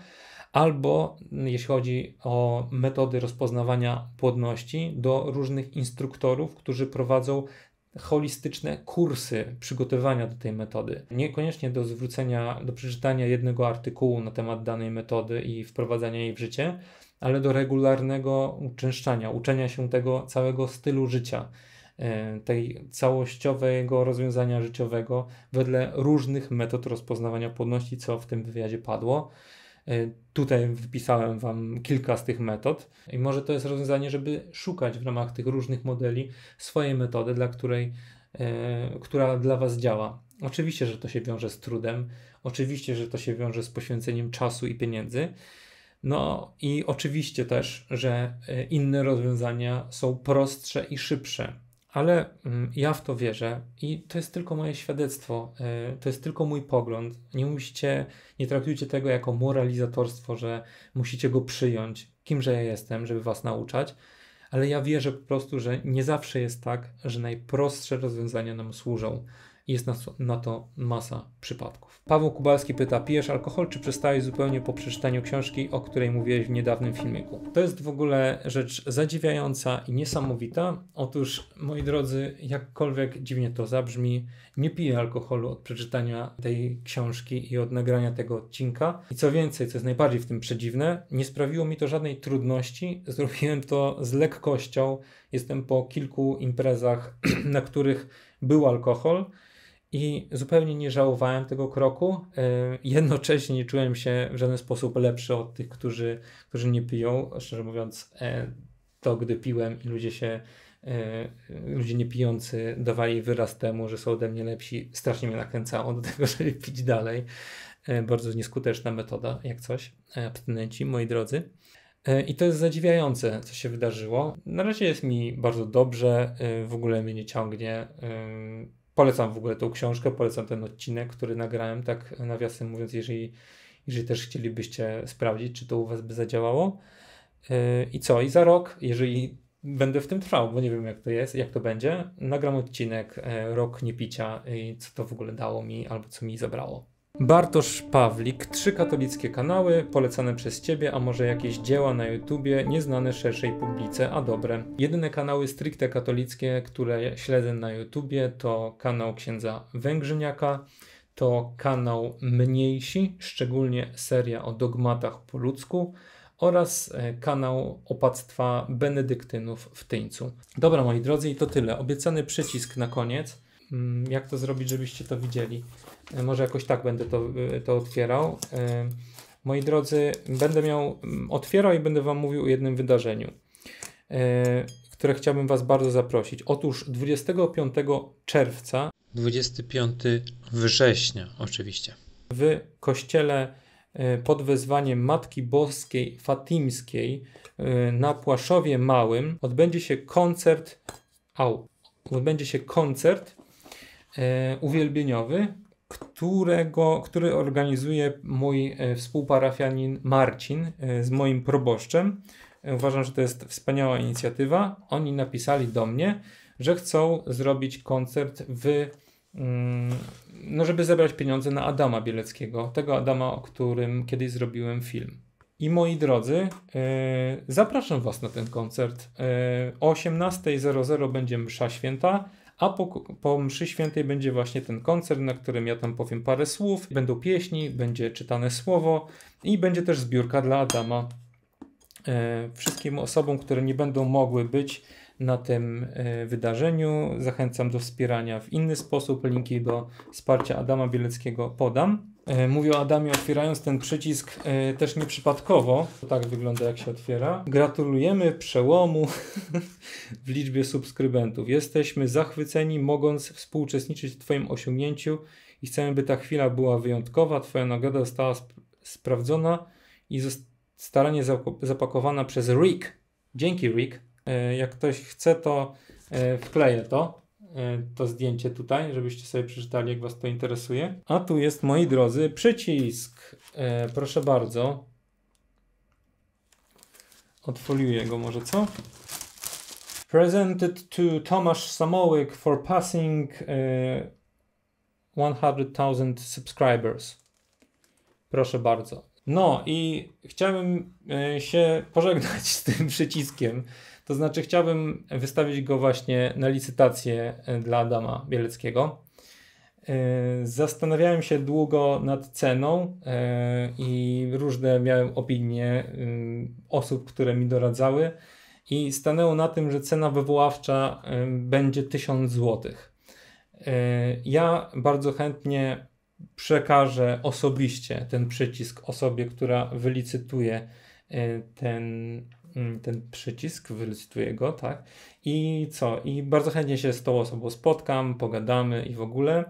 albo jeśli chodzi o metody rozpoznawania płodności, do różnych instruktorów, którzy prowadzą holistyczne kursy przygotowania do tej metody. Niekoniecznie do zwrócenia, do przeczytania jednego artykułu na temat danej metody i wprowadzania jej w życie, ale do regularnego uczęszczania, uczenia się tego całego stylu życia E, tej całościowego rozwiązania życiowego wedle różnych metod rozpoznawania płodności, co w tym wywiadzie padło. E, tutaj wypisałem Wam kilka z tych metod i może to jest rozwiązanie, żeby szukać w ramach tych różnych modeli swojej metody, dla której, e, która dla Was działa. Oczywiście, że to się wiąże z trudem, oczywiście, że to się wiąże z poświęceniem czasu i pieniędzy. No i oczywiście też, że inne rozwiązania są prostsze i szybsze ale mm, ja w to wierzę i to jest tylko moje świadectwo, y, to jest tylko mój pogląd. Nie musicie, nie traktujcie tego jako moralizatorstwo, że musicie go przyjąć, kimże ja jestem, żeby was nauczać, ale ja wierzę po prostu, że nie zawsze jest tak, że najprostsze rozwiązania nam służą. Jest na, na to masa przypadków. Paweł Kubalski pyta, pijesz alkohol czy przestałeś zupełnie po przeczytaniu książki, o której mówiłeś w niedawnym filmiku? To jest w ogóle rzecz zadziwiająca i niesamowita. Otóż, moi drodzy, jakkolwiek dziwnie to zabrzmi, nie piję alkoholu od przeczytania tej książki i od nagrania tego odcinka. I co więcej, co jest najbardziej w tym przedziwne, nie sprawiło mi to żadnej trudności. Zrobiłem to z lekkością. Jestem po kilku imprezach, na których był alkohol i zupełnie nie żałowałem tego kroku. E, jednocześnie nie czułem się w żaden sposób lepszy od tych, którzy, którzy nie piją. Szczerze mówiąc, e, to gdy piłem i ludzie się e, ludzie niepijący dawali wyraz temu, że są ode mnie lepsi, strasznie mnie nakręcało do tego, żeby pić dalej. Bardzo nieskuteczna metoda, jak coś, abstynenci, moi drodzy. I to jest zadziwiające, co się wydarzyło. Na razie jest mi bardzo dobrze, w ogóle mnie nie ciągnie. Polecam w ogóle tą książkę, polecam ten odcinek, który nagrałem, tak nawiasem mówiąc, jeżeli, jeżeli też chcielibyście sprawdzić, czy to u Was by zadziałało. Yy, I co? I za rok, jeżeli będę w tym trwał, bo nie wiem jak to jest, jak to będzie, nagram odcinek yy, Rok niepicia i co to w ogóle dało mi albo co mi zabrało. Bartosz Pawlik, trzy katolickie kanały polecane przez ciebie, a może jakieś dzieła na YouTubie nieznane szerszej publice, a dobre. Jedyne kanały stricte katolickie, które śledzę na YouTubie to kanał księdza Węgrzyniaka, to kanał Mniejsi, szczególnie seria o dogmatach po ludzku oraz e, kanał opactwa benedyktynów w Tyńcu. Dobra moi drodzy i to tyle. Obiecany przycisk na koniec. Mm, jak to zrobić, żebyście to widzieli? E, może jakoś tak będę to, e, to otwierał. E, moi drodzy, będę miał mm, otwierał i będę Wam mówił o jednym wydarzeniu, które chciałbym Was bardzo zaprosić. Otóż 25 czerwca, 25 września, oczywiście, w kościele pod wezwaniem Matki Boskiej Fatimskiej na Płaszowie Małym odbędzie się koncert. Au, odbędzie się koncert uwielbieniowy, którego, który organizuje mój e, współparafianin Marcin e, z moim proboszczem. E, uważam, że to jest wspaniała inicjatywa. Oni napisali do mnie, że chcą zrobić koncert w mm, no żeby zebrać pieniądze na Adama Bieleckiego, tego Adama, o którym kiedyś zrobiłem film. I moi drodzy, yy, zapraszam Was na ten koncert. Yy, o 18.00 będzie msza święta a po, po mszy świętej będzie właśnie ten koncert, na którym ja tam powiem parę słów, będą pieśni, będzie czytane słowo i będzie też zbiórka dla Adama. E, wszystkim osobom, które nie będą mogły być na tym e, wydarzeniu, zachęcam do wspierania w inny sposób. Linki do wsparcia Adama Bieleckiego podam. E, Mówił o Adamie otwierając ten przycisk e, też nieprzypadkowo. Tak wygląda jak się otwiera. Gratulujemy przełomu w liczbie subskrybentów. Jesteśmy zachwyceni mogąc współuczestniczyć w Twoim osiągnięciu i chcemy by ta chwila była wyjątkowa. Twoja nagroda została sp sprawdzona i starannie zapakowana przez Rick. Dzięki Rick. E, jak ktoś chce to wkleję to. E, to zdjęcie tutaj, żebyście sobie przeczytali, jak Was to interesuje. A tu jest, moi drodzy, przycisk. E, proszę bardzo. Odfoliuję go może, co? Presented to Tomasz Samołyk for passing 100,000 e, subscribers. Proszę bardzo. No i chciałbym się pożegnać z tym przyciskiem. To znaczy, chciałbym wystawić go właśnie na licytację e, dla Adama Bieleckiego. E, zastanawiałem się długo nad ceną e, i różne miałem opinie osób, które mi doradzały, i stanęło na tym, że cena wywoławcza będzie 1000 zł. Ja bardzo chętnie przekażę osobiście ten przycisk osobie, która wylicytuje ten Mm, ten przycisk, wylicytuję go, tak? I co? I bardzo chętnie się z tą osobą spotkam, pogadamy i w ogóle.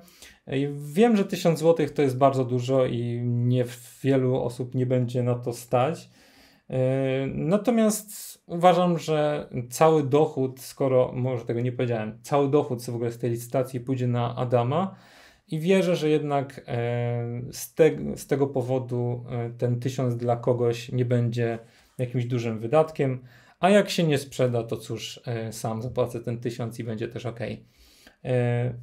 I wiem, że 1000 zł to jest bardzo dużo i nie wielu osób nie będzie na to stać. Y, natomiast uważam, że cały dochód, skoro może tego nie powiedziałem, cały dochód co w ogóle z tej licytacji pójdzie na Adama i wierzę, że jednak e, z, te, z tego powodu e, ten tysiąc dla kogoś nie będzie jakimś dużym wydatkiem, a jak się nie sprzeda, to cóż, e, sam zapłacę ten tysiąc i będzie też ok. E,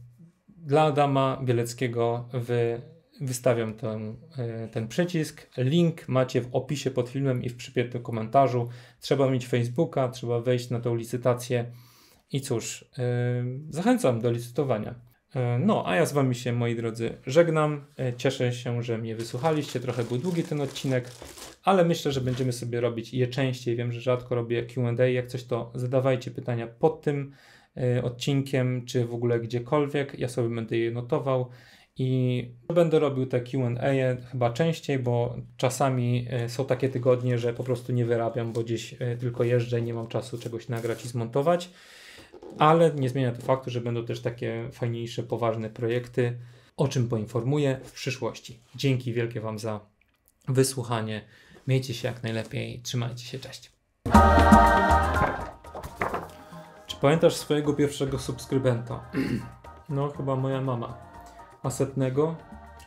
dla Adama Bieleckiego wy, wystawiam ten, e, ten przycisk. Link macie w opisie pod filmem i w przypiętym komentarzu. Trzeba mieć Facebooka, trzeba wejść na tą licytację. I cóż, zachęcam do licytowania. E, no, a ja z Wami się, moi drodzy, żegnam. E, cieszę się, że mnie wysłuchaliście. Trochę był długi ten odcinek, ale myślę, że będziemy sobie robić je częściej. Wiem, że rzadko robię QA. Jak coś, to zadawajcie pytania pod tym e, odcinkiem, czy w ogóle gdziekolwiek. Ja sobie będę je notował i będę robił te QA chyba częściej, bo czasami są takie tygodnie, że po prostu nie wyrabiam, bo gdzieś tylko jeżdżę, nie mam czasu czegoś nagrać i zmontować ale nie zmienia to faktu, że będą też takie fajniejsze, poważne projekty, o czym poinformuję w przyszłości. Dzięki wielkie Wam za wysłuchanie. Miejcie się jak najlepiej, trzymajcie się, cześć. Czy pamiętasz swojego pierwszego subskrybenta? No, chyba moja mama. A setnego?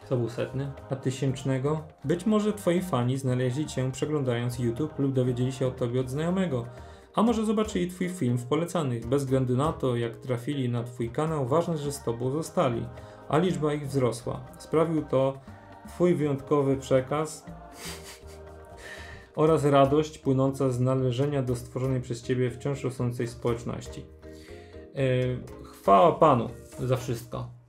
To był setny. A tysięcznego? Być może twoi fani znaleźli cię przeglądając YouTube lub dowiedzieli się o tobie od znajomego. A może zobaczyli Twój film w polecanych. Bez względu na to, jak trafili na Twój kanał, ważne, że z Tobą zostali, a liczba ich wzrosła. Sprawił to Twój wyjątkowy przekaz oraz radość płynąca z należenia do stworzonej przez Ciebie wciąż rosnącej społeczności. Yy, chwała Panu za wszystko.